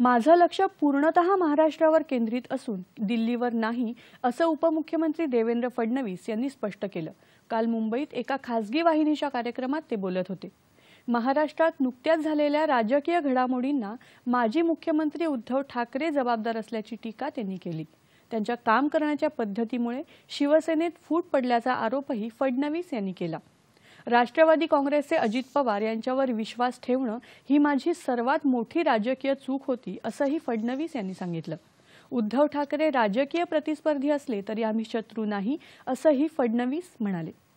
माझं लक्ष पूर्णत महाराष्ट्रावर केंद्रित असून दिल्लीवर नाही असं उपमुख्यमंत्री देवेंद्र फडणवीस यांनी स्पष्ट केलं काल मुंबईत एका खासगी वाहिनीच्या कार्यक्रमात ते बोलत होते महाराष्ट्रात नुकत्याच झालेल्या राजकीय घडामोडींना माजी मुख्यमंत्री उद्धव ठाकरे जबाबदार असल्याची टीका त्यांनी केली त्यांच्या काम करण्याच्या पद्धतीमुळे शिवसेनेत फूट पडल्याचा आरोपही फडणवीस यांनी केला राष्ट्रवादी काँग्रेसचे अजित पवार यांच्यावर विश्वास ठेवणं ही माझी सर्वात मोठी राजकीय चूक होती असंही फडणवीस यांनी सांगितलं उद्धव ठाकरे राजकीय प्रतिस्पर्धी असले तरी आम्ही शत्रू नाही असंही फडणवीस म्हणाले